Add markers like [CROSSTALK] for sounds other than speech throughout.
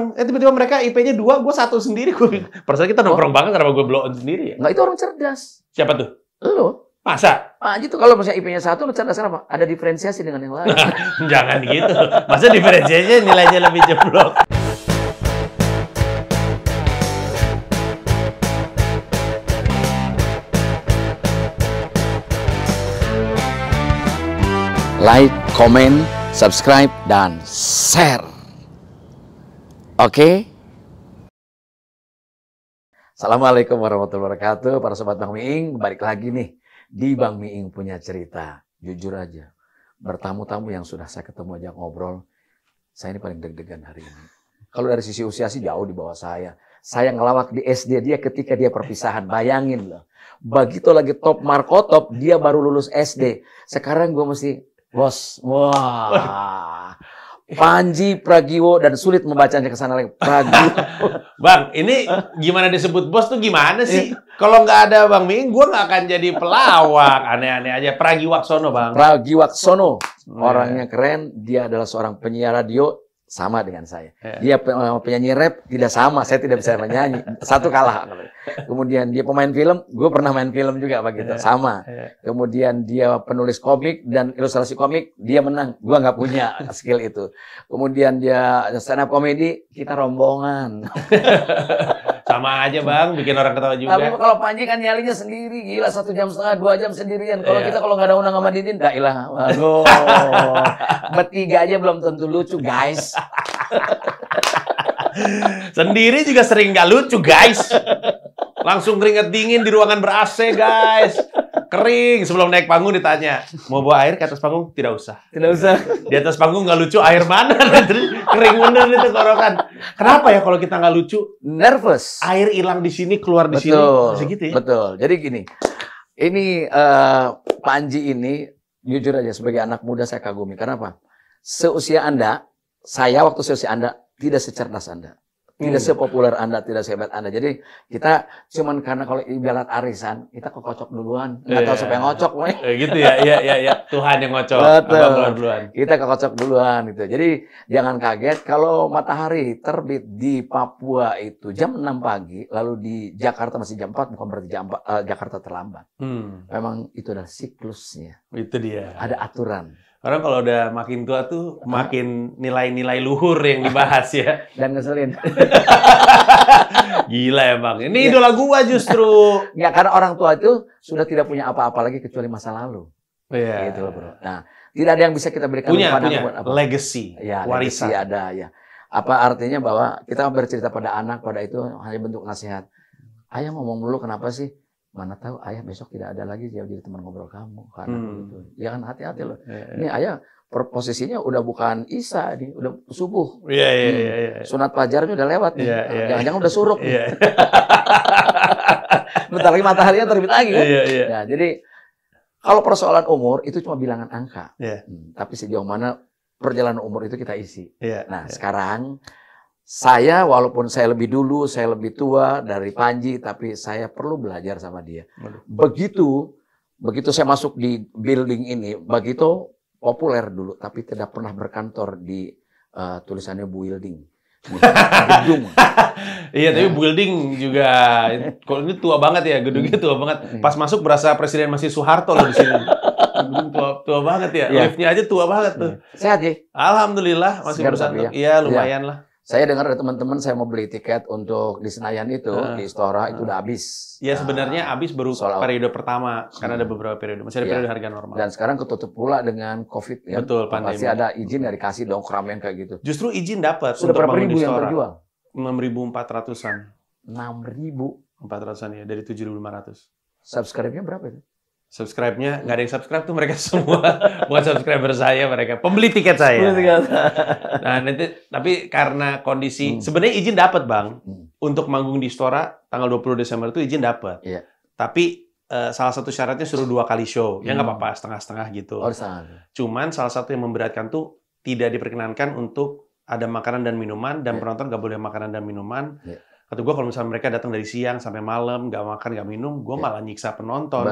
Eh tiba-tiba mereka IP-nya dua, gue satu sendiri. Gue perasaan kita nongkrong oh. banget kenapa gue blow on sendiri ya? Enggak itu orang cerdas. Siapa tuh? Lo. Masa? Ah gitu kalau misalnya IP-nya satu, lu cerdas kenapa? Ada diferensiasi dengan yang lain. [LAUGHS] Jangan gitu. Masa diferensiasinya nilainya lebih jeblok. Like, comment, subscribe, dan share. Oke? Assalamualaikum warahmatullahi wabarakatuh. Para sobat Bang Miing, balik lagi nih di Bang Miing punya cerita. Jujur aja, bertamu-tamu yang sudah saya ketemu aja ngobrol, saya ini paling deg-degan hari ini. Kalau dari sisi usia sih jauh di bawah saya. Saya ngelawak di SD dia ketika dia perpisahan. Bayangin loh. Begitu lagi top markotop, dia baru lulus SD. Sekarang gue mesti, bos, wah. [LAUGHS] Panji Pragiwo dan sulit membacanya ke sana lagi. Pragiwo. [LAUGHS] bang, ini gimana disebut bos tuh gimana sih? Iya. Kalau nggak ada Bang Ming, gue nggak akan jadi pelawak. Aneh-aneh aja. Pragiwaksono, Bang. Pragiwaksono. Oh, iya. Orangnya keren. Dia adalah seorang penyiar radio sama dengan saya. Iya. Dia penyanyi rap tidak sama, saya tidak bisa menyanyi. Satu kalah. Kemudian dia pemain film, gue pernah main film juga begitu, iya. sama. Iya. Kemudian dia penulis komik dan ilustrasi komik, dia menang. Gue nggak punya skill itu. Kemudian dia stand up komedi kita rombongan. [LAUGHS] Sama aja bang, bikin orang ketawa juga. Tapi kalau Panji kan nyalinya sendiri, gila satu jam setengah, dua jam sendirian. Kalau yeah. kita kalau nggak ada undang sama Didin, dah ilah. Aduh, [LAUGHS] bertiga aja belum tentu lucu guys. [LAUGHS] [LAUGHS] Sendiri juga sering nggak lucu, guys. Langsung keringet dingin di ruangan ber-AC, guys. Kering sebelum naik panggung ditanya, mau bawa air ke atas panggung? Tidak usah. Tidak usah. Di atas panggung nggak lucu, air mana? [LAUGHS] Kering bener itu tenggorokan. Kenapa ya kalau kita nggak lucu? Nervous. Air hilang di sini, keluar di Betul. sini. gitu ya? Betul. Jadi gini, ini uh, eh, Panji ini jujur aja sebagai anak muda saya kagumi. Kenapa? Seusia Anda, saya waktu seusia Anda tidak secerdas Anda. Tidak hmm. sepopuler Anda, tidak sehebat Anda. Jadi kita cuman karena kalau ibarat arisan, kita kekocok duluan. Nggak yeah. tahu iya. siapa yang ngocok. Woy. Eh, gitu ya, iya, iya, iya. Tuhan yang ngocok. Betul. duluan. Kita kekocok duluan gitu. Jadi jangan kaget kalau matahari terbit di Papua itu jam 6 pagi, lalu di Jakarta masih jam 4, bukan berarti jam 4, uh, eh, Jakarta terlambat. Hmm. Memang itu adalah siklusnya. Itu dia. Ada aturan orang kalau udah makin tua tuh makin nilai-nilai luhur yang dibahas ya. [LAUGHS] Dan ngeselin. Gila ya bang. Ini ya. idola gua justru. Ya [LAUGHS] karena orang tua itu sudah tidak punya apa-apa lagi kecuali masa lalu. Oh, iya. Gitu loh bro. Nah tidak ada yang bisa kita berikan punya, punya. Apa? legacy, ya, warisan. Legacy ada ya. Apa artinya bahwa kita bercerita pada anak pada itu hanya bentuk nasihat. Ayah ngomong dulu kenapa sih? mana tahu ayah besok tidak ada lagi dia jadi teman ngobrol kamu karena hmm. ya kan hati-hati loh. Yeah, yeah. Ini ayah posisinya udah bukan Isa nih, udah subuh. Iya yeah, iya yeah, hmm. iya. Yeah, yeah. Sunat pajarnya udah lewat nih. Iya, iya. Jangan-jangan yeah, yeah. Jangan udah suruk. Yeah. Iya. [LAUGHS] Bentar lagi mataharinya kan terbit lagi kan. Yeah, yeah. ya jadi kalau persoalan umur itu cuma bilangan angka. Yeah. Hmm, tapi sejauh mana perjalanan umur itu kita isi. Yeah, nah, yeah. sekarang saya walaupun saya lebih dulu, saya lebih tua dari Panji, tapi saya perlu belajar sama dia. Begitu, begitu saya masuk di building ini, begitu populer dulu, tapi tidak pernah berkantor di uh, tulisannya building. Gedung. [LAUGHS] iya, tapi ya. building juga kalau ini tua banget ya, gedungnya hmm. tua banget. Hmm. Pas masuk berasa presiden masih Soeharto loh di sini. [LAUGHS] tua, tua banget ya. Iya. Liftnya aja tua banget tuh. Iya. Sehat ya? Alhamdulillah masih bersantuk. Ya. Iya, lumayan iya. lah. Saya dengar dari teman-teman saya mau beli tiket untuk di Senayan itu uh, di Istora uh, itu udah ah. habis. Ya sebenarnya habis nah, baru soal periode pertama hmm. karena ada hmm. beberapa periode masih ada yeah. periode harga normal. Dan sekarang ketutup pula dengan Covid ya. Betul pandemi. Masih ada izin dari kasih dong keramaian kayak gitu. Justru izin dapat Sudah berapa ribu yang terjual? ratusan. ribu ribu ratusan ratusan ya dari tujuh lima ratus. Subscribe-nya berapa itu? subscribe-nya nggak ada yang subscribe tuh mereka [LAUGHS] semua buat subscriber saya mereka pembeli tiket saya. [LAUGHS] nah nanti tapi karena kondisi hmm. sebenarnya izin dapat bang hmm. untuk manggung di Stora tanggal 20 Desember itu izin dapat. Iya. Tapi uh, salah satu syaratnya suruh dua kali show hmm. ya nggak hmm. apa-apa setengah-setengah gitu. Oh, setengah. Cuman salah satu yang memberatkan tuh tidak diperkenankan untuk ada makanan dan minuman dan yeah. penonton nggak boleh makanan dan minuman. Yeah kata gue kalau misalnya mereka datang dari siang sampai malam gak makan gak minum gue iya. malah nyiksa penonton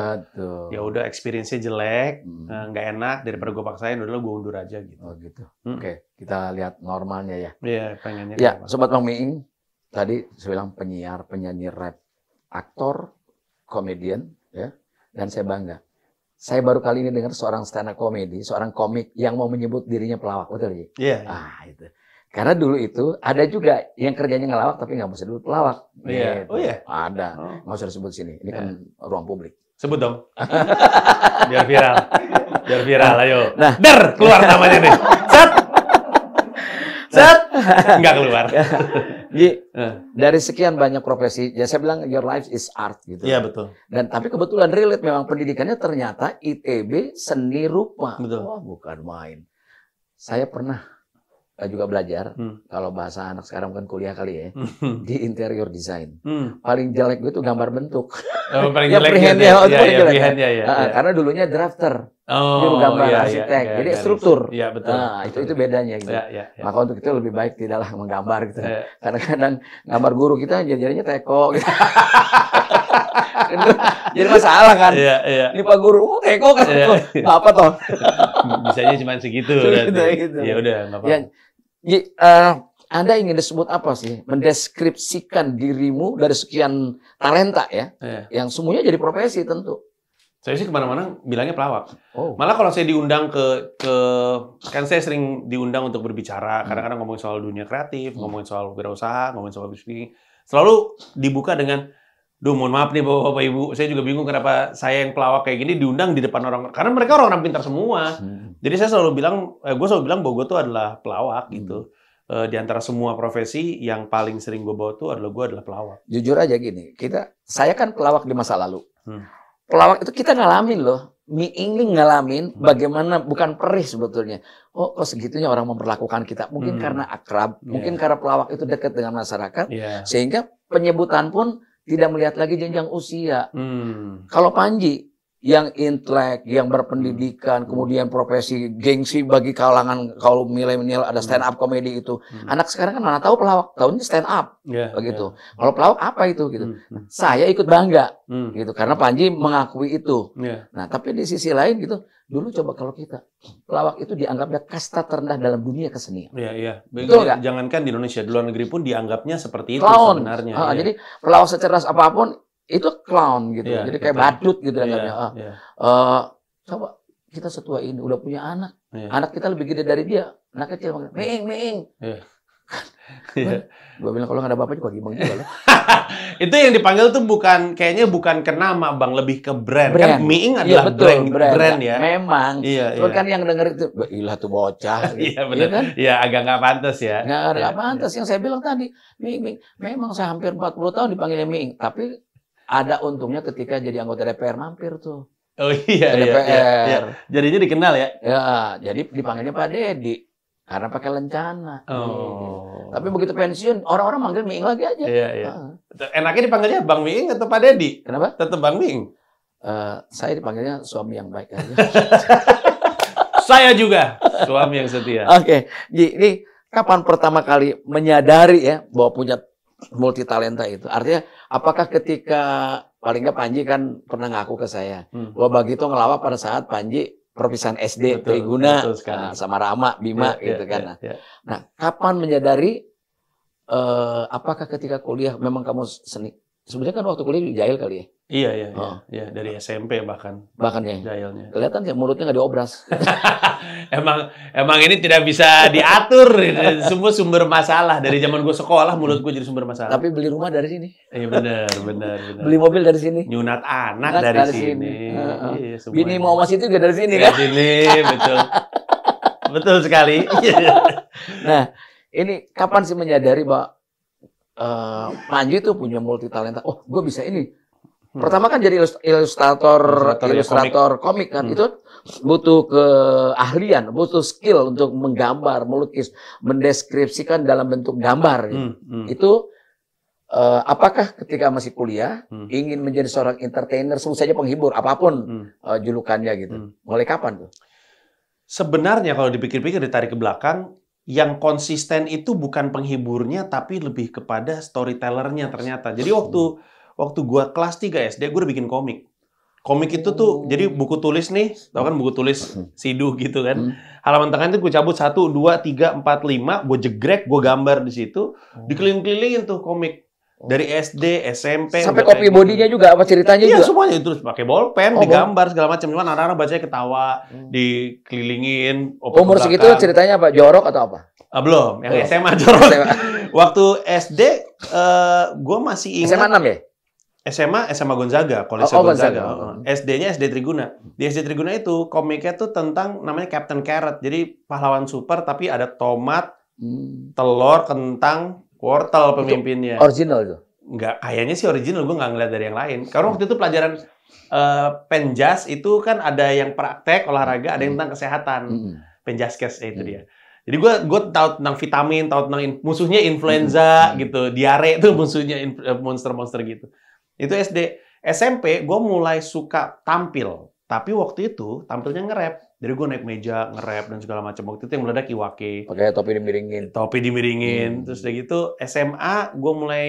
ya udah experience-nya jelek hmm. Eh, nggak hmm. enak daripada gue paksain udah gue undur aja gitu oh gitu hmm. oke okay. kita lihat normalnya ya iya pengennya ya sobat bang Miing tadi saya bilang penyiar penyanyi rap aktor komedian ya dan saya bangga saya baru kali ini dengar seorang stand up comedy, seorang komik yang mau menyebut dirinya pelawak, betul ya? Iya. Yeah, yeah. Ah, itu. Karena dulu itu ada juga yang kerjanya ngelawak tapi nggak bisa dulu pelawak. Oh iya. Gitu. Oh iya. Ada. Oh. Nggak usah disebut sini. Ini kan yeah. ruang publik. Sebut dong. [LAUGHS] Biar viral. Biar viral, ayo. Nah, der keluar namanya nih. Set. Set. Nggak keluar. [LAUGHS] Jadi, eh. dari sekian banyak profesi, ya saya bilang your life is art gitu. Iya, betul. Dan tapi kebetulan relate memang pendidikannya ternyata ITB seni rupa. Betul. Wah, bukan main. Saya pernah Eh, juga belajar hmm. kalau bahasa anak sekarang kan kuliah kali ya hmm. [LAUGHS] di interior design hmm. paling jelek gue itu gambar bentuk [LAUGHS] oh, paling ya, jelek ya, ya, ya, ya, ya, ya, ya, Uh, karena dulunya drafter oh, dia gambar ya, arsitek ya, jadi ya, struktur ya, betul, nah, betul, itu itu bedanya gitu ya, ya, ya. maka untuk itu lebih baik tidaklah menggambar gitu ya. karena kadang gambar guru kita jadinya teko gitu. [LAUGHS] jadi masalah kan. Iya, iya. Ini Pak Guru, oh teko kan. Iya, iya. Apa toh? Bisanya cuma segitu. Iya, gitu. Ya udah, apa-apa. Ya, uh, Anda ingin disebut apa sih? Mendeskripsikan dirimu dari sekian talenta ya, yeah. yang semuanya jadi profesi tentu. Saya sih kemana-mana bilangnya pelawak. Oh. Malah kalau saya diundang ke ke kan saya sering diundang untuk berbicara, hmm. kadang-kadang ngomongin soal dunia kreatif, hmm. ngomongin soal wirausaha, ngomongin soal bisnis, selalu dibuka dengan Duh, mohon maaf nih bapak-bapak ibu, saya juga bingung kenapa saya yang pelawak kayak gini diundang di depan orang. Karena mereka orang-orang pintar semua. Hmm. Jadi saya selalu bilang, eh, gue selalu bilang bahwa gue tuh adalah pelawak hmm. gitu. E, di antara semua profesi yang paling sering gue bawa tuh adalah gue adalah pelawak. Jujur aja gini, kita, saya kan pelawak di masa lalu. Hmm. Pelawak itu kita ngalamin loh. Mi Ingling ngalamin bagaimana bukan perih sebetulnya. Oh, kok segitunya orang memperlakukan kita. Mungkin hmm. karena akrab, yeah. mungkin iya. karena pelawak itu dekat dengan masyarakat, yeah. sehingga penyebutan pun tidak melihat lagi jenjang usia. Hmm. Kalau Panji yang intelek, yang berpendidikan, kemudian profesi gengsi bagi kalangan kalau milenial ada stand up komedi itu. Hmm. Anak sekarang kan mana tahu pelawak, tahunnya stand up, yeah, begitu. Yeah. Kalau pelawak apa itu gitu. Hmm, hmm. Saya ikut bangga hmm. gitu karena Panji mengakui itu. Yeah. Nah, tapi di sisi lain gitu, dulu coba kalau kita pelawak itu dianggapnya kasta terendah dalam dunia kesenian. Iya, iya. Jangankan di Indonesia, di luar negeri pun dianggapnya seperti itu Clown. sebenarnya. Ha, yeah. Ya. Jadi pelawak secerdas apapun itu clown gitu. Yeah, Jadi kayak betul. badut gitu yeah, Yeah. Uh, coba kita setua ini udah punya anak. Yeah. Anak kita lebih gede dari dia. Anak kecil banget Ming Ming. Yeah. [LAUGHS] Iya. Gue bilang kalau nggak ada bapak juga gimana juga lah. [LAUGHS] itu yang dipanggil tuh bukan kayaknya bukan ke nama bang, lebih ke brand. Kan brand. Kan Miing iya, adalah betul, brand, brand, brand ya. Memang. Iya, Cuma iya. kan yang denger itu, ilah tuh bocah. Gitu. [LAUGHS] iya benar. Iya kan? Iya, agak nggak pantas ya. Nggak nggak pantas. Yang saya bilang tadi, Ming Ming, Memang saya hampir 40 tahun dipanggilnya Ming, Tapi ada untungnya ketika jadi anggota DPR mampir tuh. Oh iya, ke DPR. Iya, iya. iya. Jadinya dikenal ya? Ya, jadi dipanggilnya Pak Dedi karena pakai lencana. Oh. Tapi begitu pensiun orang-orang manggil Miing lagi aja. Iya, iya. Ah. Enaknya dipanggilnya Bang Miing atau Pak Dedi? Kenapa? Tetap Bang Miing. Uh, eh, saya dipanggilnya suami yang baik aja. [LAUGHS] saya juga suami yang setia. Oke, okay. jadi kapan pertama kali menyadari ya bahwa punya multi talenta itu. Artinya apakah ketika paling nggak Panji kan pernah ngaku ke saya hmm. bahwa Bagito ngelawak pada saat Panji perpisahan SD betul, Triguna nah, sama Rama Bima yeah, ya, gitu yeah, kan. Yeah, yeah. Nah, kapan menyadari uh, apakah ketika kuliah memang kamu seni? Sebenarnya kan waktu kuliah jahil kali ya. Iya, iya iya, oh. iya, dari oh. SMP bahkan. Bahkan ya. Jahilnya. Kelihatan kayak mulutnya nggak diobras. [LAUGHS] emang emang ini tidak bisa diatur. Semua sumber masalah dari zaman gue sekolah mulut gue jadi sumber masalah. Tapi beli rumah dari sini. Iya eh, benar benar. [LAUGHS] benar. beli mobil dari sini. Nyunat anak dari, dari sini. sini. Uh, huh Iya, Bini mau masih itu juga dari sini dari kan? Dari sini betul. [LAUGHS] betul sekali. nah ini kapan sih menyadari pak Uh, eh, Panji itu punya multi talenta. Oh, gue bisa ini Hmm. Pertama kan jadi ilustrator ilustrator, ya, ilustrator komik. komik kan hmm. itu butuh keahlian, butuh skill untuk menggambar, melukis, mendeskripsikan dalam bentuk gambar. Hmm. Hmm. Itu uh, apakah ketika masih kuliah hmm. ingin menjadi seorang entertainer, sebut saja penghibur apapun hmm. uh, julukannya gitu. Hmm. Mulai kapan tuh? Sebenarnya kalau dipikir-pikir ditarik ke belakang, yang konsisten itu bukan penghiburnya tapi lebih kepada storytellernya ternyata. Jadi waktu hmm waktu gua kelas 3 SD gua udah bikin komik. Komik itu tuh hmm. jadi buku tulis nih, tau kan buku tulis hmm. sidu gitu kan. Hmm. Halaman tengah itu gua cabut satu, dua, tiga, empat, lima, gua jegrek, gua gambar di situ, hmm. dikeliling-kelilingin tuh komik oh. dari SD, SMP sampai kopi bodinya juga apa ceritanya iya, juga. Iya semuanya itu pakai bolpen, oh, digambar segala macam. Cuman anak-anak baca ketawa, hmm. dikelilingin. Umur segitu ceritanya apa? Jorok atau apa? Ah, belum, yang oh. SMA jorok. SMA. Waktu SD uh, eh, gue masih ingat SMA 6 ya? SMA SMA Gonzaga, Kolese oh, oh, Gonzaga. Gonzaga. Oh, oh. SD-nya SD Triguna. Di SD Triguna itu komiknya tuh tentang namanya Captain Carrot. Jadi pahlawan super tapi ada tomat, hmm. telur, kentang, wortel pemimpinnya. Itu original tuh. Enggak, kayaknya sih original gue nggak ngeliat dari yang lain. Karena waktu itu pelajaran uh, penjas itu kan ada yang praktek olahraga, ada yang tentang kesehatan. Hmm. Penjaskes itu hmm. dia. Jadi gue gue tahu tentang vitamin, tahu tentang in, musuhnya influenza hmm. gitu, diare itu musuhnya eh, monster-monster gitu. Itu SD. SMP gue mulai suka tampil. Tapi waktu itu tampilnya nge-rap. Jadi gue naik meja, nge-rap dan segala macam. Waktu itu yang meledak Iwake. Pakai topi dimiringin. Topi dimiringin. Hmm. Terus udah gitu SMA gue mulai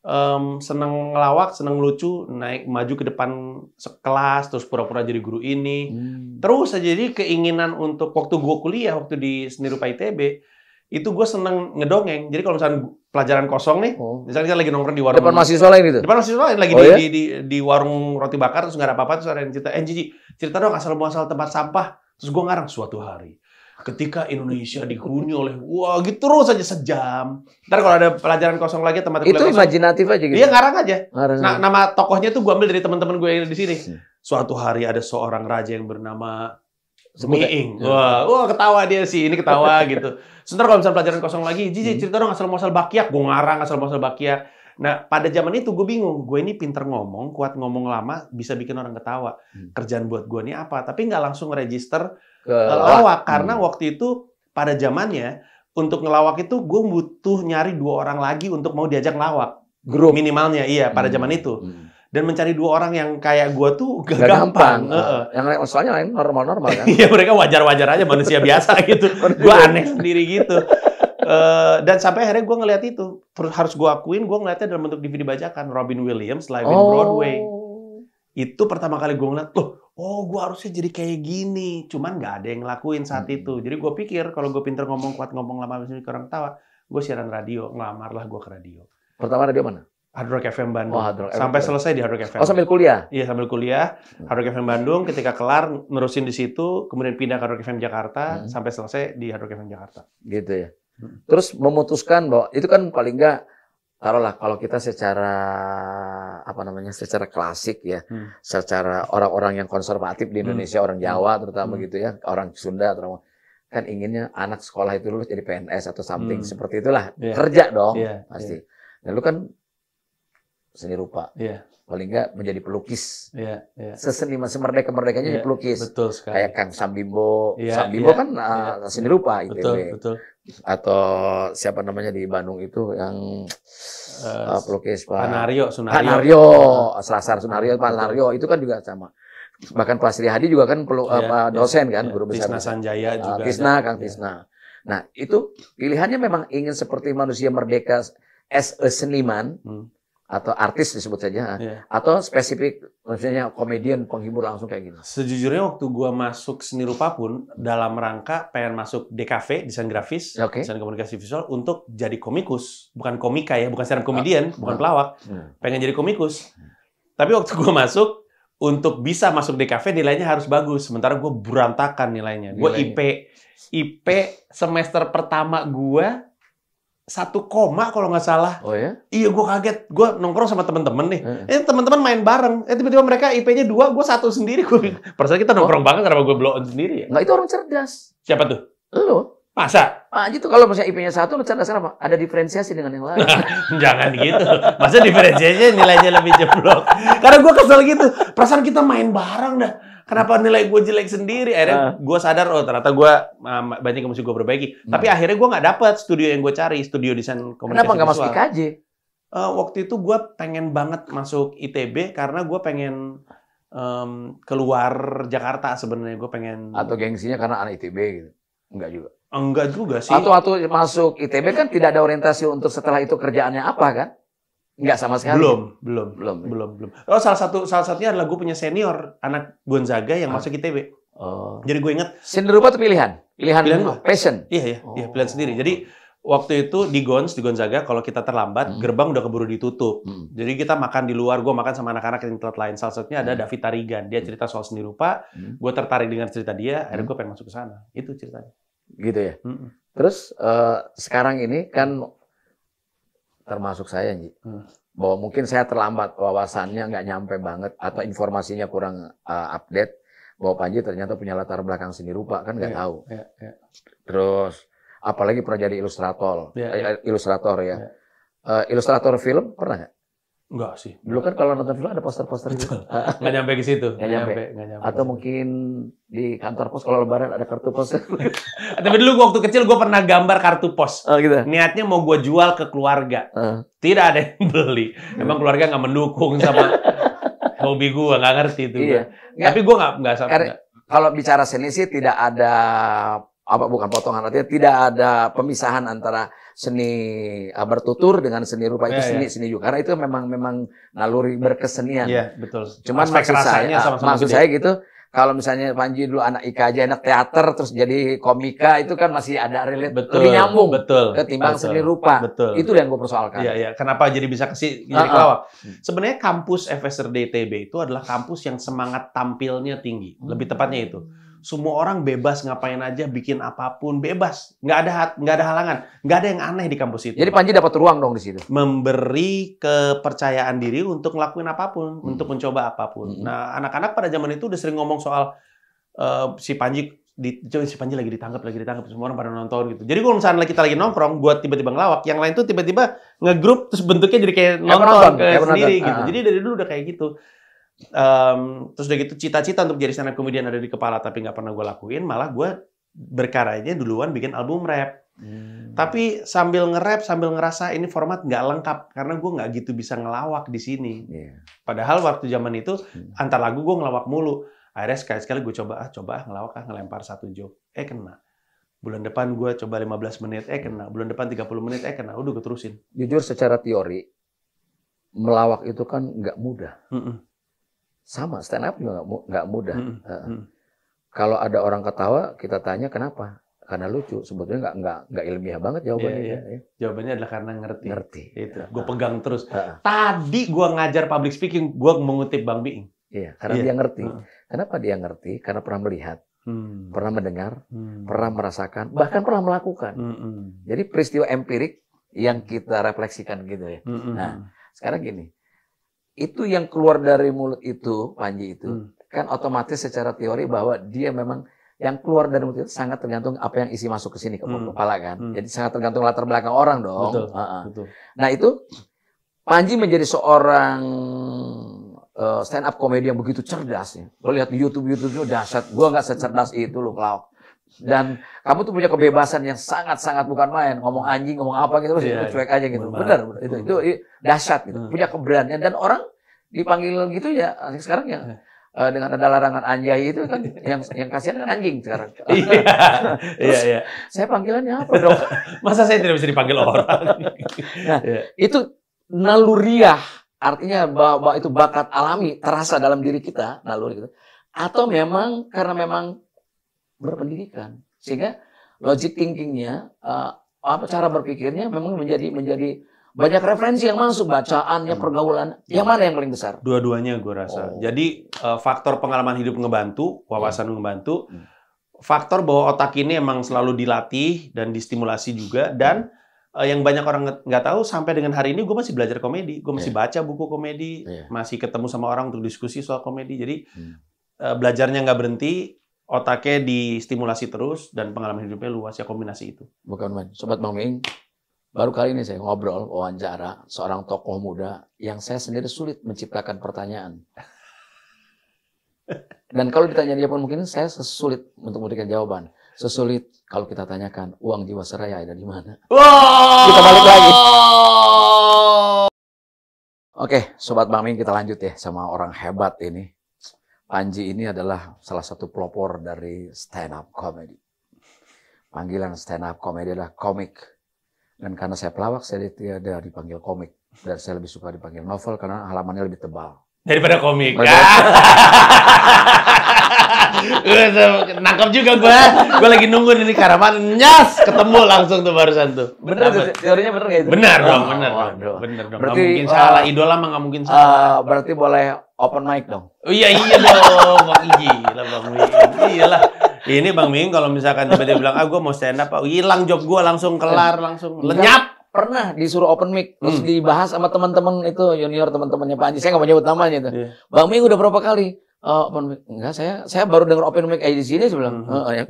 um, seneng ngelawak, seneng lucu, naik maju ke depan sekelas, terus pura-pura jadi guru ini. Hmm. Terus jadi keinginan untuk waktu gue kuliah, waktu di Seni Rupa ITB, itu gue seneng ngedongeng. Jadi kalau misalnya pelajaran kosong nih, oh. misalnya kita lagi nongkrong di warung. Depan mahasiswa lain gitu? Depan mahasiswa lain, lagi oh, di, iya? di, di, di, warung roti bakar, terus nggak ada apa-apa, terus ada yang cerita, eh Gigi, cerita dong asal-muasal tempat sampah. Terus gue ngarang, suatu hari, ketika Indonesia dihuni oleh, wah gitu terus aja sejam. Ntar kalau ada pelajaran kosong lagi, tempat Itu kosong, imajinatif aja gitu? Iya, ngarang aja. Ngarang nah, aja. nama tokohnya tuh gue ambil dari teman-teman gue yang di sini. Suatu hari ada seorang raja yang bernama Miing. Wah, iya. wah ketawa dia sih, ini ketawa [LAUGHS] gitu. Sebentar kalau misalnya pelajaran kosong lagi, Ji, hmm. cerita dong asal muasal bakiak. Gue ngarang asal muasal bakiak. Nah, pada zaman itu gue bingung. Gue ini pinter ngomong, kuat ngomong lama, bisa bikin orang ketawa. Hmm. Kerjaan buat gue ini apa? Tapi nggak langsung register ke eh, lawak. Hmm. Karena waktu itu pada zamannya, untuk ngelawak itu gue butuh nyari dua orang lagi untuk mau diajak ngelawak. Grup. Minimalnya, iya. Pada hmm. zaman itu. Hmm dan mencari dua orang yang kayak gue tuh [LAUGHS] gak, gak gampang. gampang. Uh, yang soalnya lain normal-normal kan. [LAUGHS] Iya mereka wajar-wajar aja manusia [LAUGHS] biasa gitu. gue aneh sendiri gitu. Uh, dan sampai akhirnya gue ngeliat itu harus gue akuin gue ngeliatnya dalam bentuk DVD bajakan Robin Williams live oh. in Broadway. Itu pertama kali gue ngeliat loh oh gue harusnya jadi kayak gini cuman gak ada yang ngelakuin saat hmm. itu jadi gue pikir kalau gue pinter ngomong kuat ngomong lama bisa orang tawa gue siaran radio ngelamar lah gue ke radio pertama radio mana Hard Rock FM Bandung. Oh, Hard Rock sampai selesai di Hard Rock FM. Oh, sambil kuliah? Iya, sambil kuliah. Hmm. Hard Rock FM Bandung, ketika kelar, nerusin di situ, kemudian pindah ke Hard Rock FM Jakarta, hmm. sampai selesai di Hard Rock FM Jakarta. Gitu ya. Hmm. Terus memutuskan bahwa, itu kan paling nggak, lah kalau kita secara, apa namanya, secara klasik ya, hmm. secara orang-orang yang konservatif di hmm. Indonesia, hmm. orang Jawa terutama hmm. gitu ya, orang Sunda, terutama, kan inginnya anak sekolah itu lulus jadi PNS atau something, hmm. seperti itulah. Yeah. Kerja dong, yeah. pasti. Yeah. Nah, lu kan seni rupa. Yeah. Paling enggak menjadi pelukis. Yeah, yeah. Seseni merdeka merdekanya yeah, jadi pelukis. Betul sekali. Kayak Kang Sambimbo, yeah, Sambimbo yeah, kan yeah. Iya. seni rupa itu. Betul, betul. Atau siapa namanya di Bandung itu yang uh, pelukis Pak Panario Sunario. Panario, ah. Selasar Sunario, Panario itu kan juga sama. Bahkan Pak Sri Hadi juga kan perlu yeah, apa uh, dosen yeah, kan, yeah. guru besar. Tisna Sanjaya ah, juga. Tisna, ada. Kang yeah. Tisna. Nah, itu pilihannya memang ingin seperti manusia merdeka as a seniman. Hmm atau artis disebut saja yeah. atau spesifik maksudnya komedian penghibur langsung kayak gitu. Sejujurnya waktu gua masuk seni rupa pun dalam rangka pengen masuk DKV desain grafis, ya, okay. desain komunikasi visual untuk jadi komikus, bukan komika ya, bukan seorang komedian, oh. bukan ah. pelawak. Hmm. Pengen jadi komikus. Tapi waktu gua masuk untuk bisa masuk DKV nilainya harus bagus, sementara gua berantakan nilainya. nilainya. Gua IP IP semester pertama gua satu koma kalau nggak salah. Oh ya? Iya, gue kaget. Gue nongkrong sama temen-temen nih. Eh, eh teman-teman main bareng. Eh tiba-tiba mereka IP-nya dua, gue satu sendiri. Gue iya. perasaan kita oh. nongkrong oh. banget, karena gue blow on sendiri ya? Nggak itu orang cerdas. Siapa tuh? Lo. Masa? Ah, gitu kalau misalnya IP-nya satu, lu cerdas kenapa? Ada diferensiasi dengan yang lain. [LAUGHS] Jangan gitu. Masa diferensiasinya nilainya lebih jeblok? Karena gue kesel gitu. Perasaan kita main bareng dah kenapa nilai gue jelek sendiri akhirnya uh. Ah. gue sadar oh ternyata gue uh, ah, banyak yang mesti gue perbaiki hmm. tapi akhirnya gue nggak dapet studio yang gue cari studio desain komunikasi kenapa nggak masuk IKJ uh, eh, waktu itu gue pengen banget masuk ITB karena gue pengen um, keluar Jakarta sebenarnya gue pengen atau gengsinya karena anak ITB gitu enggak juga enggak juga sih atau atau masuk ITB kan tidak ada orientasi untuk setelah itu kerjaannya apa kan Enggak sama sekali. Belum, belum, belum, ya? belum, belum. Oh, salah satu salah satunya adalah gue punya senior anak Gonzaga yang ah. masuk ITB. Oh. Jadi gue inget. Seni rupa itu pilihan, pilihan, pilihan gue. passion. Iya, iya, oh. iya, pilihan oh. sendiri. Jadi waktu itu di Gons di Gonzaga kalau kita terlambat hmm. gerbang udah keburu ditutup. Hmm. Jadi kita makan di luar, gue makan sama anak-anak yang telat lain. Salah satunya ada hmm. David Tarigan, dia hmm. cerita soal seni rupa. Hmm. Gue tertarik dengan cerita dia, akhirnya hmm. gue pengen masuk ke sana. Itu ceritanya. Gitu ya. Hmm. Terus uh, sekarang ini kan termasuk saya Ji. Hmm. Bahwa mungkin saya terlambat wawasannya nggak nyampe banget atau informasinya kurang uh, update bahwa Panji ternyata punya latar belakang seni rupa kan nggak yeah, tahu. Yeah, yeah. Terus apalagi pernah jadi ilustrator, yeah, iya, iya. yeah. ilustrator ya. Yeah. Iya. Uh, ilustrator film pernah nggak? Enggak sih. Dulu kan kalau nonton film ada poster-poster itu. Enggak nyampe ke situ. Enggak nyampe. Nggak nyampe. Atau mungkin di kantor pos kalau lebaran ada kartu pos. [LAUGHS] Tapi dulu waktu kecil gue pernah gambar kartu pos. Oh, gitu. Niatnya mau gue jual ke keluarga. Uh. Tidak ada yang beli. Emang keluarga nggak mendukung sama [LAUGHS] hobi gue, nggak ngerti itu. Iya. Gua. Tapi gue nggak nggak er, sampai. Kalau bicara seni sih tidak ada apa bukan potongan artinya tidak ada pemisahan antara seni eh, bertutur dengan seni rupa itu ya, seni ya. seni juga karena itu memang memang naluri berkesenian. Iya, betul. Cuman Aspek maksud saya sama -sama maksud gede. saya gitu kalau misalnya Panji dulu anak IKA aja anak teater terus jadi komika itu kan masih ada relate betul, lebih nyambung betul, ketimbang betul, seni rupa betul. itu yang gue persoalkan iya iya kenapa jadi bisa kasih jadi uh -uh. kelawak hmm. sebenarnya kampus FSRD ITB itu adalah kampus yang semangat tampilnya tinggi lebih tepatnya itu semua orang bebas ngapain aja, bikin apapun, bebas. Nggak ada nggak ada halangan, nggak ada yang aneh di kampus itu. Jadi Pak. Panji dapat ruang dong di situ. Memberi kepercayaan diri untuk ngelakuin apapun, hmm. untuk mencoba apapun. Hmm. Nah, anak-anak pada zaman itu udah sering ngomong soal uh, si Panji di, si Panji lagi ditangkap, lagi ditangkap, semua orang pada nonton gitu. Jadi kalau misalnya kita lagi nongkrong, buat tiba-tiba ngelawak, yang lain tuh tiba-tiba ngegrup terus bentuknya jadi kayak nonton, nonton kayak sendiri nonton. gitu. Ah. Jadi dari dulu udah kayak gitu um, terus udah gitu cita-cita untuk jadi stand up comedian ada di kepala tapi nggak pernah gue lakuin malah gue berkaranya duluan bikin album rap hmm. tapi sambil nge-rap sambil ngerasa ini format nggak lengkap karena gue nggak gitu bisa ngelawak di sini yeah. padahal waktu zaman itu hmm. antar lagu gue ngelawak mulu akhirnya sekali-sekali gue coba ah coba ah ngelawak ah ngelempar satu joke eh kena bulan depan gue coba 15 menit eh kena bulan depan 30 menit eh kena udah gue terusin jujur secara teori melawak itu kan nggak mudah mm -mm sama stand up juga nggak mudah. Hmm. hmm. Kalau ada orang ketawa, kita tanya kenapa? Karena lucu. Sebetulnya nggak nggak nggak ilmiah banget jawabannya. Yeah, yeah. Ya. Jawabannya adalah karena ngerti. Ngerti. Itu. Uh, gue pegang terus. Uh, Tadi gue ngajar public speaking, gue mengutip Bang Biing. Iya, karena yeah. dia ngerti. Uh. Kenapa dia ngerti? Karena pernah melihat, hmm. pernah mendengar, hmm. pernah merasakan, bahkan pernah melakukan. hmm. hmm. Jadi peristiwa empirik yang kita refleksikan gitu ya. Hmm. hmm nah, hmm. sekarang gini itu yang keluar dari mulut itu Panji itu hmm. kan otomatis secara teori bahwa dia memang yang keluar dari mulut itu sangat tergantung apa yang isi masuk ke sini ke hmm. kepala kan. Hmm. Jadi sangat tergantung latar belakang orang dong. Betul, uh -uh. betul. Nah itu Panji menjadi seorang uh, eh, stand up komedi yang begitu cerdas ya. Lo lihat di YouTube YouTube itu dahsyat. Gua nggak secerdas itu loh kalau dan kamu tuh punya kebebasan yang sangat-sangat bukan main ngomong anjing ngomong apa gitu yeah, cuek aja gitu benar, itu itu dahsyat gitu punya keberanian dan orang dipanggil gitu ya sekarang ya dengan ada larangan anjay itu kan iya. yang yang kasihan kan anjing sekarang [LAUGHS] iya [LAUGHS] iya yeah. saya panggilannya apa dong [LAUGHS] masa saya tidak bisa dipanggil orang nah yeah. itu naluriah artinya bahwa itu bakat alami terasa dalam diri kita naluri gitu atau memang karena memang berpendidikan sehingga logic thinkingnya uh, apa cara berpikirnya memang menjadi menjadi banyak referensi yang masuk bacaannya hmm. pergaulan yang mana yang paling besar dua-duanya gue rasa oh. jadi uh, faktor pengalaman hidup ngebantu wawasan hmm. ngebantu hmm. faktor bahwa otak ini emang selalu dilatih dan distimulasi juga dan hmm eh, yang banyak orang nggak tahu sampai dengan hari ini gue masih belajar komedi gue masih yeah. baca buku komedi yeah. masih ketemu sama orang untuk diskusi soal komedi jadi hmm. belajarnya nggak berhenti otaknya distimulasi terus dan pengalaman hidupnya luas ya kombinasi itu. Bukan main. Sobat Bang baru kali ini saya ngobrol wawancara seorang tokoh muda yang saya sendiri sulit menciptakan pertanyaan. Dan kalau ditanya dia pun mungkin saya sesulit untuk memberikan jawaban. Sesulit kalau kita tanyakan uang jiwa seraya ada di mana. Wow. Kita balik lagi. Oke, sobat Bang Ming kita lanjut ya sama orang hebat ini. Panji ini adalah salah satu pelopor dari stand up comedy. Panggilan stand up comedy adalah komik. Dan karena saya pelawak, saya tidak dipanggil komik. Dan saya lebih suka dipanggil novel karena halamannya lebih tebal daripada komik. [LAUGHS] Nangkap juga gue. Gue lagi nunggu ini Karaman. Nyas, ketemu langsung tuh barusan tuh. Bener tuh, teorinya bener gak itu? Bener dong, oh, bener. Waduh. Bener dong, berarti, gak mungkin uh, salah. Eh, idola mah gak mungkin salah. Uh, berarti boleh open mic dong? Oh, iya, iya dong. Bang Iji, iya lah Bang Wing. Iyalah. Ini Bang Ming kalau misalkan tiba-tiba bilang, ah gue mau stand up, oh, hilang job gue langsung kelar, langsung lenyap pernah disuruh open mic terus hmm. dibahas sama teman-teman itu junior teman-temannya Pak Anji saya nggak mau nyebut namanya itu yeah. Bang Ming udah berapa kali uh, open mic enggak saya saya baru dengar open mic aja di sini sebelum mm eh, ya.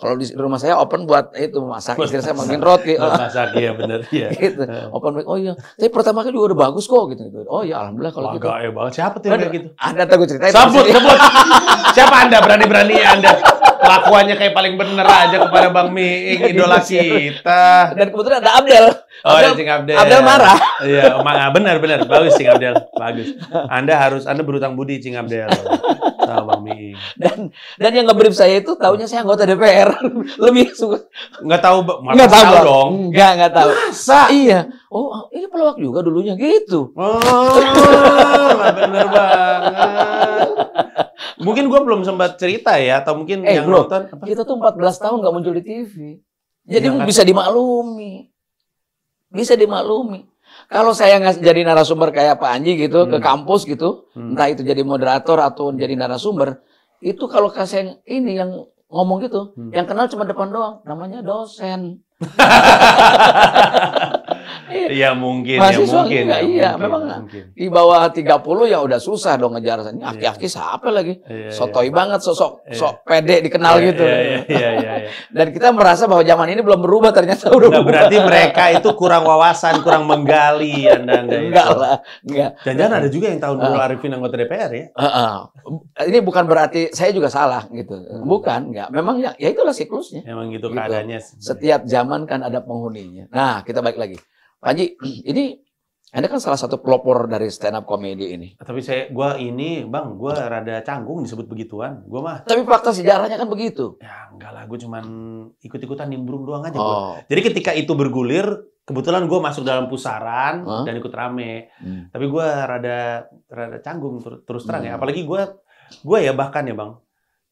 kalau di rumah saya open buat itu masak istri saya makin roti [LAUGHS] masak iya benar iya [LAUGHS] gitu. Eh. open mic oh iya tapi pertama kali juga udah bagus kok gitu gitu oh iya alhamdulillah kalau gitu enggak ya banget siapa tuh kayak gitu ada tahu cerita sambut sebut siapa anda berani berani anda Lakuannya kayak paling bener aja kepada Bang Miing, idola kita. Dan kebetulan ada Abdel. Oh, iya, Abdel, Cing Abdel. Abdel marah. Iya, emang benar benar. Bagus Cing Abdel, bagus. Anda harus Anda berutang budi Cing Abdel. Sama Bang Miing. Dan dan yang ngebrief saya itu tahunya saya anggota DPR. [LAUGHS] Lebih suka nggak tahu nggak tahu, dong. Nggak nggak tahu. Masa? Iya. Oh, ini pelawak juga dulunya gitu. Oh, bener banget mungkin gue belum sempat cerita ya atau mungkin eh, yang bro, nonton apa? kita tuh 14 tahun nggak muncul di TV jadi ya, bisa dimaklumi bisa dimaklumi kalau saya nggak jadi narasumber kayak Pak Anji gitu hmm. ke kampus gitu hmm. entah itu jadi moderator atau jadi narasumber itu kalau kasih ini yang ngomong gitu hmm. yang kenal cuma depan doang namanya dosen Iya mungkin, ya, Mahasiswa ya mungkin. Enggak, ya, iya, memang mungkin. di bawah 30 ya udah susah dong ngejar sana. Iya. aki-aki siapa lagi? Iya, Sotoi iya. banget sosok iya. sok pede dikenal iya, gitu. Iya, iya, iya, iya. iya. [LAUGHS] Dan kita merasa bahwa zaman ini belum berubah ternyata udah nah, berarti mereka itu kurang wawasan, kurang menggali ya, Anda Anda. Ya. Enggak lah, enggak. Jangan ada juga yang tahu dulu uh, Arifin anggota DPR ya? Uh, uh. Ini bukan berarti saya juga salah gitu. Hmm. Bukan, enggak. Memang ya, ya itulah siklusnya. Memang gitu, gitu. keadaannya. Setiap jam diamankan ada penghuninya. Nah, kita balik lagi. Pak ini anda kan salah satu pelopor dari stand up comedy ini. Tapi saya, gue ini, bang, gue rada canggung disebut begituan. Gua mah. Tapi fakta sejarahnya kan begitu. Ya enggak lah, gue cuman ikut-ikutan nimbrung doang aja. Oh. Gua. Jadi ketika itu bergulir, kebetulan gue masuk dalam pusaran huh? dan ikut rame. Hmm. Tapi gue rada rada canggung terus terang ya. hmm. ya. Apalagi gue gue ya bahkan ya bang,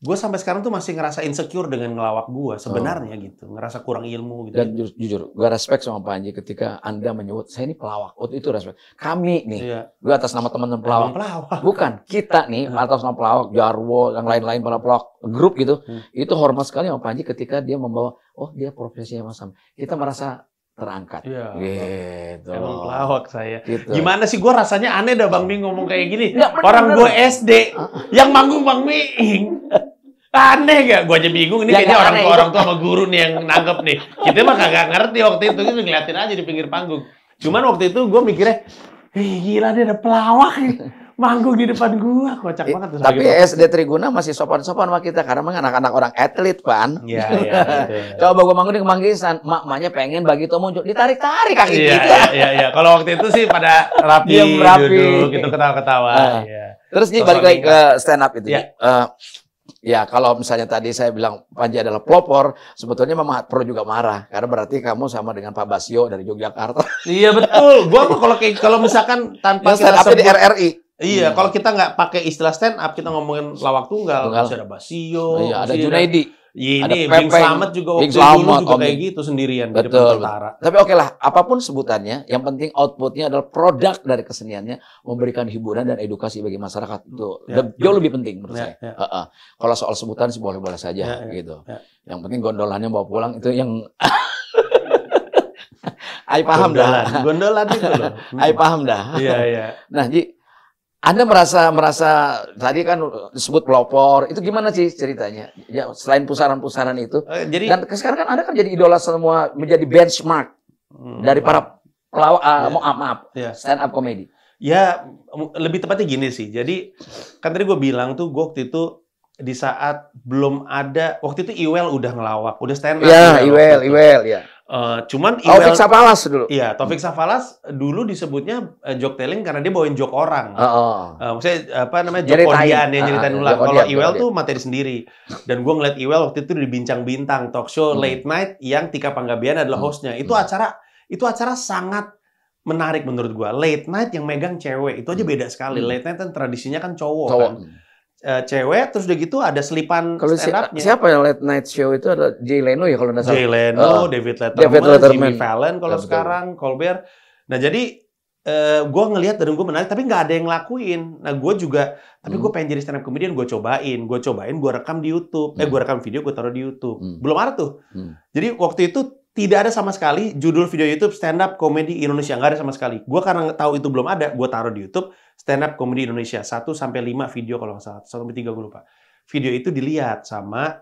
gue sampai sekarang tuh masih ngerasa insecure dengan ngelawak gue sebenarnya oh. gitu ngerasa kurang ilmu gitu dan jujur gue respect sama Panji ketika anda menyebut saya ini pelawak waktu oh, itu respect kami nih iya. gue atas nama teman-teman pelawak. pelawak bukan kita nih atas nama pelawak Jarwo yang lain-lain para pelawak grup gitu hmm. itu hormat sekali sama Panji ketika dia membawa oh dia profesinya Mas Sam kita merasa terangkat. Iya. Gitu. Emang pelawak saya. Gitu. Gimana sih gue rasanya aneh dah Bang Ming ngomong kayak gini. Orang gue SD yang manggung Bang Ming. Aneh gak? Gue aja bingung. Ini ya, kayaknya orang tua orang tua sama guru nih yang nanggep nih. Kita mah kagak ngerti waktu itu. Kita ngeliatin aja di pinggir panggung. Cuman waktu itu gue mikirnya, Ih, gila dia ada pelawak manggung di depan gua kocak banget tuh tapi gitu. SD Triguna masih sopan-sopan sama kita karena memang anak-anak orang atlet pan iya iya [LAUGHS] gitu. coba gua manggung di Kemanggisan mak-maknya pengen bagi tuh muncul ditarik-tarik kaki yeah, kita gitu. iya, iya iya kalau waktu itu sih pada rapi, rapi. duduk gitu ketawa-ketawa uh, iya. terus nih balik lagi ke stand up itu yeah. uh, eh, Ya, kalau misalnya tadi saya bilang Panji adalah pelopor, sebetulnya memang perlu juga marah karena berarti kamu sama dengan Pak Basio dari Yogyakarta. Iya betul. Gua kalau kalau misalkan tanpa ya, stand up sebut, di RRI. Iya, hmm. kalau kita nggak pakai istilah stand up, kita ngomongin lawak tunggal, tunggal. ada Basio, iya, ada Junaidi. Iya, ini ada Bing Slamet juga Bing waktu Slamet, dulu juga kayak gitu sendirian Betul. di depan betul. Tapi oke okay lah, apapun sebutannya, yang penting outputnya adalah produk dari keseniannya memberikan hiburan dan edukasi bagi masyarakat itu ya, ya. jauh ya. lebih penting menurut ya, saya. Ya. Uh -uh. Kalau soal sebutan sih boleh-boleh saja ya, ya, gitu. Ya. Yang penting gondolannya bawa pulang itu yang [LAUGHS] Ai paham dah. Gondolan itu loh. Ai paham dah. Iya, iya. Nah, Ji, anda merasa merasa tadi kan disebut pelopor, itu gimana sih ceritanya? Ya, selain pusaran-pusaran itu. Eh, jadi dan sekarang kan Anda kan jadi idola semua menjadi benchmark hmm, dari para pelawak uh, ya, ah, maaf, maaf ya. stand up comedy. Ya, lebih tepatnya gini sih. Jadi kan tadi gue bilang tuh gue waktu itu di saat belum ada waktu itu Iwel udah ngelawak, udah stand up. Ya, Iwel, Iwel, ya. Uh, cuman email, Taufik Safalas dulu. Iya, Taufik hmm. Safalas dulu disebutnya uh, joke telling karena dia bawain joke orang. Oh, oh. Uh, maksudnya apa namanya joke kodian ya ah, nyeritain ah, ulang. Kalau Iwel tuh materi sendiri. Dan gua ngeliat Iwel waktu itu dibincang bintang talk show hmm. late night yang Tika Panggabean adalah hmm. hostnya. Itu hmm. acara itu acara sangat menarik menurut gua. Late night yang megang cewek itu aja hmm. beda sekali. Hmm. Late night kan tradisinya kan cowok, cowok. kan uh, cewek terus udah gitu ada selipan kalau stand Siapa yang late night show itu ada Jay Leno ya kalau nggak salah. Jay Leno, uh, David Letterman, David Letterman, Jimmy Fallon kalau ya, sekarang Colbert. Nah, jadi uh, eh, gue ngelihat dan gue menarik tapi nggak ada yang lakuin nah gue juga tapi hmm. gue pengen jadi stand up comedian gue cobain gue cobain gue rekam di YouTube eh hmm. gue rekam video gue taruh di YouTube hmm. belum ada tuh hmm. jadi waktu itu tidak ada sama sekali judul video YouTube stand up komedi Indonesia nggak ada sama sekali gue karena tahu itu belum ada gue taruh di YouTube stand up comedy Indonesia 1 sampai 5 video kalau nggak salah 1 sampai 3 gue lupa video itu dilihat sama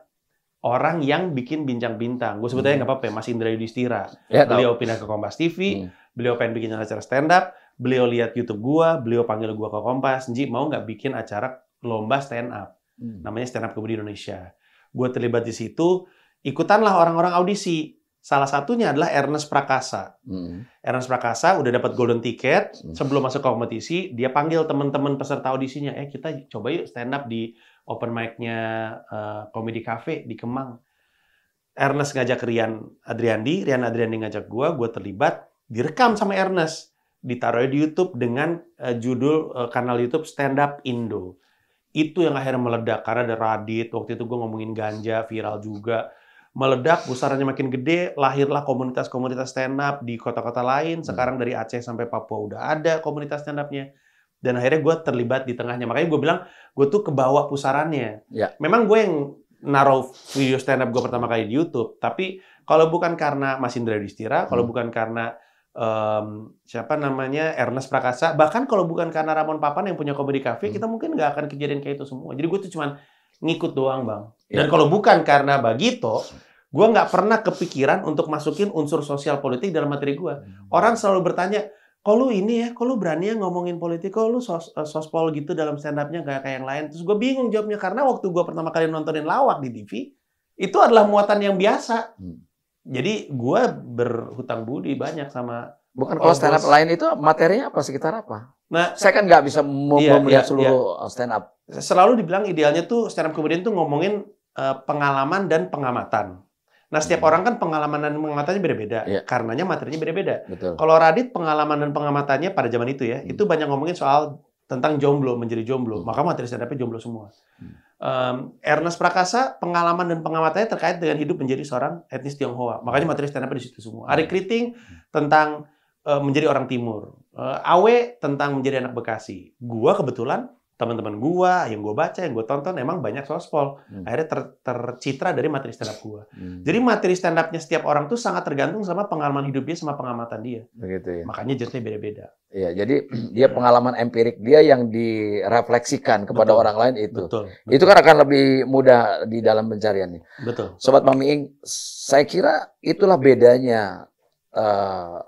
orang yang bikin bincang-bintang gue sebetulnya hmm. nggak hmm. apa-apa ya Mas Indra Yudhistira ya, beliau tahu. pindah ke Kompas TV hmm. beliau pengen bikin acara stand up beliau lihat YouTube gue. beliau panggil gue ke Kompas Nji mau nggak bikin acara lomba stand up hmm. namanya stand up comedy Indonesia gue terlibat di situ ikutanlah orang-orang audisi Salah satunya adalah Ernest Prakasa. Hmm. Ernest Prakasa udah dapat golden ticket hmm. sebelum masuk kompetisi, dia panggil teman-teman peserta audisinya, eh kita coba yuk stand up di open mic-nya uh, Comedy Cafe di Kemang. Ernest ngajak Rian Adriandi, Rian Adriandi ngajak gue, gue terlibat, direkam sama Ernest, ditaruh di YouTube dengan uh, judul uh, kanal YouTube Stand Up Indo. Itu yang akhirnya meledak karena ada Radit, waktu itu gue ngomongin ganja, viral juga meledak, pusarannya makin gede, lahirlah komunitas-komunitas stand up di kota-kota lain. Hmm. Sekarang dari Aceh sampai Papua udah ada komunitas stand up-nya. Dan akhirnya gue terlibat di tengahnya. Makanya gue bilang, gue tuh kebawa pusarannya. Ya. Memang gue yang naruh video stand up gue pertama kali di YouTube. Tapi kalau bukan karena Mas Indra Distira, hmm. kalau bukan karena um, siapa namanya Ernest Prakasa, bahkan kalau bukan karena Ramon Papan yang punya komedi Cafe, hmm. kita mungkin nggak akan kejadian kayak itu semua. Jadi gue tuh cuman ngikut doang bang. Iya. Dan kalau bukan karena Bagito, gue nggak pernah kepikiran untuk masukin unsur sosial politik dalam materi gue. Hmm. Orang selalu bertanya, kok lu ini ya, kok lu berani ya ngomongin politik, kok lu sos eh, sospol gitu dalam stand upnya gak kayak yang lain. Terus gue bingung jawabnya karena waktu gue pertama kali nontonin lawak di TV, itu adalah muatan yang biasa. Hmm. Jadi gue berhutang budi banyak sama Bukan oh, kalau stand up lain itu materinya apa sekitar apa? Nah, saya kan nggak bisa iya, melihat iya, seluruh iya. stand up. Selalu dibilang idealnya tuh stand up kemudian tuh ngomongin uh, pengalaman dan pengamatan. Nah, setiap hmm. orang kan pengalaman dan pengamatannya beda-beda. Iya. Karenanya materinya beda-beda. Kalau Radit pengalaman dan pengamatannya pada zaman itu ya, hmm. itu banyak ngomongin soal tentang jomblo menjadi jomblo. Hmm. Maka materi stand up jomblo semua. Hmm. Um, Ernest Prakasa pengalaman dan pengamatannya terkait dengan hidup menjadi seorang etnis Tionghoa. Makanya hmm. materi stand up di situ semua. Ari hmm. kriting hmm. tentang Eh, menjadi orang timur. Uh, eh, Awe tentang menjadi anak Bekasi. Gua kebetulan teman-teman gua yang gua baca yang gua tonton emang banyak sospol hmm. akhirnya ter, tercitra dari materi stand up gua hmm. jadi materi stand upnya setiap orang tuh sangat tergantung sama pengalaman hidupnya sama pengamatan dia Begitu ya. makanya jenisnya beda-beda Iya, jadi [CLEARS THROAT] dia pengalaman empirik dia yang direfleksikan kepada betul, orang lain itu. Betul, betul. Itu kan akan lebih mudah di dalam pencariannya. Betul. Sobat Mami Ing, saya kira itulah bedanya uh,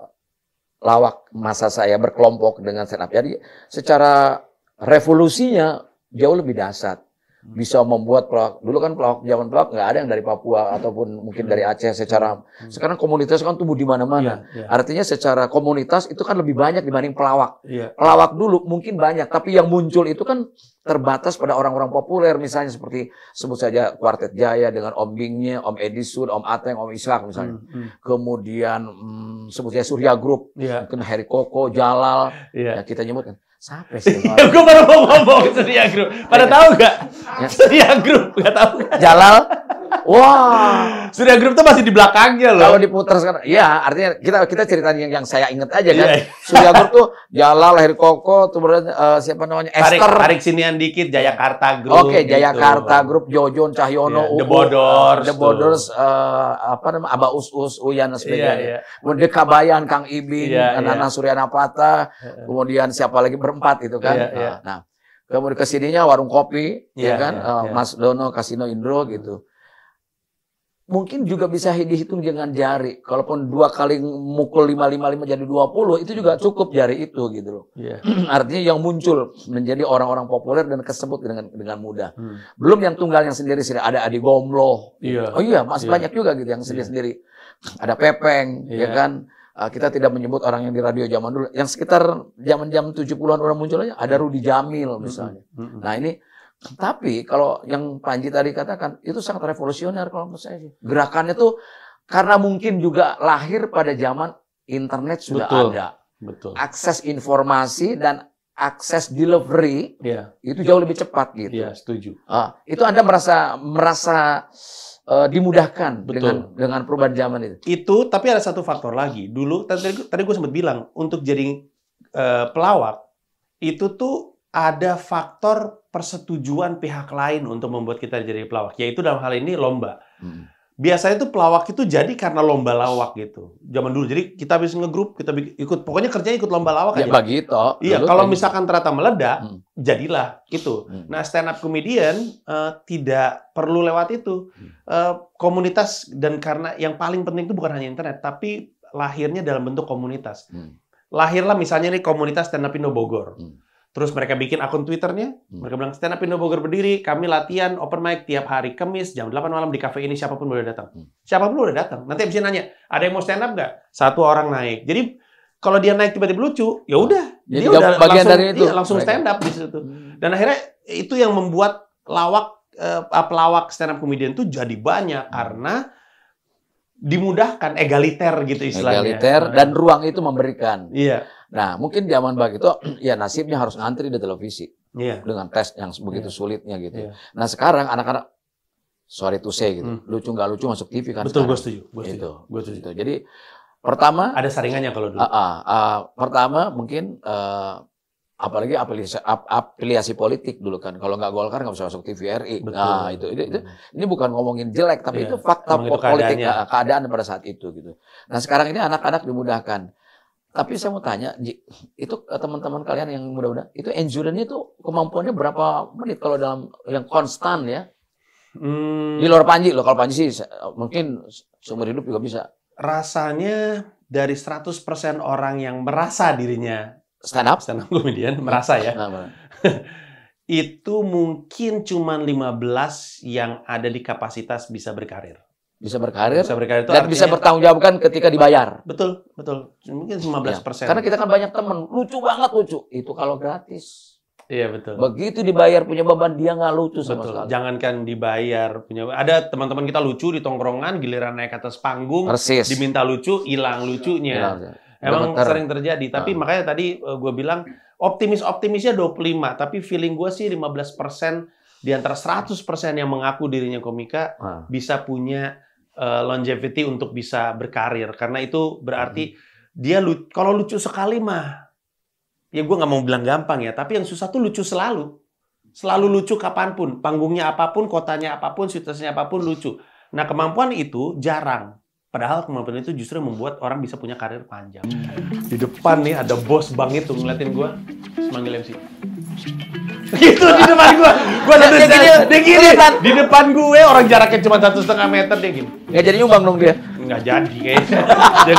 lawak masa saya berkelompok dengan stand up. Jadi secara revolusinya jauh lebih dasar bisa membuat pelawak. Dulu kan pelawak zaman pelawak nggak ada yang dari Papua ataupun mungkin dari Aceh secara hmm. Hmm. sekarang komunitas kan tumbuh di mana-mana. Iya, iya. Artinya secara komunitas itu kan lebih banyak dibanding pelawak. Iya. Pelawak dulu mungkin banyak, tapi yang muncul itu kan terbatas pada orang-orang populer misalnya seperti sebut saja Kuartet Jaya dengan Om Bingnya, Om Edison, Om Ateng, Om Ishak misalnya. Hmm, hmm. Kemudian hmm, sebut saja Surya Group, yeah. mungkin Heri Koko, Jalal, yeah. ya kita nyebut kan. Siapa sih? Ya, [LAUGHS] gue baru mau ngomong Surya Group. Pada ya. tahu gak? Ya. Surya Group gak tahu. Gak? Kan? Jalal. Wah, wow. Surya Group tuh masih di belakangnya loh. Kalau diputar sekarang, iya artinya kita kita cerita yang, yang saya inget aja kan. Yeah. Surya Group tuh Jalal, Heri Koko, tuh uh, siapa namanya? Tarik, Esther. Tarik sinian dikit Jayakarta Group. Oke, okay, gitu. Jayakarta gitu. Group, Jojon Cahyono, yeah, The Bodors, uh, The Bodors uh, apa namanya? Aba Us Us Uyan iya, sebagainya. Yeah, yeah. Kemudian Kabayan Kang Ibin, yeah, iya. Nana yeah. Surya kemudian siapa lagi? Ber empat itu kan. Yeah, yeah. Nah, kemudian kesininya warung kopi, yeah, ya iya, kan, yeah, iya, yeah. Mas Dono, Kasino Indro gitu. Mungkin juga bisa dihitung dengan jari. Kalaupun dua kali mukul lima lima lima jadi dua puluh, itu juga cukup jari itu gitu loh. Yeah. Iya. [CLEARS THROAT] Artinya yang muncul menjadi orang-orang populer dan kesebut dengan dengan mudah. Hmm. Belum yang tunggal yang sendiri sendiri ada Adi Gomloh. Yeah. Oh iya, masih yeah. banyak juga gitu yang sendiri sendiri. Yeah. Ada Pepeng, yeah. ya kan Eh, kita tidak menyebut orang yang di radio zaman dulu yang sekitar zaman tujuh 70-an udah muncul aja ada Rudi Jamil misalnya. Nah, ini tapi kalau yang Panji tadi katakan itu sangat revolusioner kalau menurut saya sih. Gerakannya tuh karena mungkin juga lahir pada zaman internet sudah Betul. ada. Betul. Akses informasi dan akses delivery ya. itu jauh lebih cepat gitu. Iya, setuju. Uh, itu Anda merasa merasa uh, dimudahkan iya, Betul. dengan dengan perubahan nah, zaman itu. Itu tapi ada satu faktor lagi. Dulu tadi tadi gue sempat bilang untuk jadi uh, pelawak itu tuh ada faktor persetujuan pihak lain untuk membuat kita jadi pelawak. Yaitu dalam hal ini lomba. Hmm biasanya tuh pelawak itu jadi karena lomba lawak gitu. Zaman dulu jadi kita habis ngegrup, kita ikut pokoknya kerjanya ikut lomba lawak ya, aja. begitu. Iya, kalau misalkan ternyata meledak, hmm. jadilah itu. Hmm. Nah, stand up comedian uh, tidak perlu lewat itu. Uh, komunitas dan karena yang paling penting itu bukan hanya internet, tapi lahirnya dalam bentuk komunitas. Hmm. Lahirlah misalnya nih komunitas stand up Indo Bogor. Hmm Terus mereka bikin akun Twitternya. Hmm. Mereka bilang, stand up Indo Bogor berdiri, kami latihan open mic tiap hari, Kamis jam 8 malam di cafe ini, siapapun boleh datang. Hmm. Siapapun boleh datang. Nanti bisa nanya, ada yang mau stand up nggak? Satu orang naik. Jadi kalau dia naik tiba-tiba lucu, ya udah. Jadi ya, dia udah bagian langsung, dari itu. Dia langsung stand up di situ. Hmm. Dan akhirnya itu yang membuat lawak eh, pelawak stand up comedian itu jadi banyak karena dimudahkan egaliter gitu istilahnya. Egaliter dan ruang itu memberikan. Iya. Nah, mungkin zaman bagi itu [CLEARS THROAT] ya nasibnya harus ngantri di televisi. Yeah. Dengan tes yang begitu yeah. sulitnya gitu. Yeah. Nah, sekarang anak-anak sorry to say gitu. Hmm. Lucu nggak lucu masuk TV kan. Betul, gue setuju. Gue Gitu. Gua setuju. Gitu. Jadi pertama ada saringannya kalau dulu. Uh, uh, uh, pertama mungkin uh, apalagi apeliasi apeliasi politik dulu kan kalau nggak Golkar nggak bisa masuk TVRI Betul. nah itu itu, itu hmm. ini bukan ngomongin jelek tapi yeah. itu fakta Emang politik eh, keadaan pada saat itu gitu nah sekarang ini anak-anak dimudahkan tapi saya mau tanya, itu eh, teman-teman kalian yang muda-muda, itu endurance itu kemampuannya berapa menit kalau dalam yang konstan ya? Hmm. Di luar Panji loh, kalau Panji sih mungkin seumur hidup juga bisa. Rasanya dari 100% orang yang merasa dirinya stand up, stand up comedian merasa ya. Nah, [LAUGHS] itu mungkin cuman 15 yang ada di kapasitas bisa berkarir bisa berkarir, bisa berkarir itu dan bisa bertanggung jawabkan ketika dibayar. Betul, betul. Mungkin 15 iya, persen. Ya, karena kita kan banyak temen, lucu banget lucu. Itu kalau gratis. Iya betul. Begitu dibayar punya beban dia nggak lucu sama betul. sekali. Jangankan dibayar punya ada teman-teman kita lucu di tongkrongan, giliran naik atas panggung, Persis. diminta lucu, hilang lucunya. Ya, Emang Bener. sering terjadi, tapi nah. makanya tadi eh, gue bilang optimis-optimisnya 25, tapi feeling gue sih 15 persen di antara 100 persen yang mengaku dirinya komika nah. bisa punya uh, longevity untuk bisa berkarir karena itu berarti hmm. dia lu, kalau lucu sekali mah ya gue nggak mau bilang gampang ya tapi yang susah tuh lucu selalu selalu lucu kapanpun panggungnya apapun kotanya apapun situasinya apapun lucu nah kemampuan itu jarang Padahal kemampuan itu justru membuat orang bisa punya karir panjang. Hmm. Di depan nih ada bos bang itu ngeliatin gue, semanggil MC gitu di depan gua gua sampai dia, dia, dia gini di depan gue orang jaraknya cuma satu setengah meter dia gini nggak ya, jadi nyumbang dong dia nggak jadi kayaknya [LAUGHS]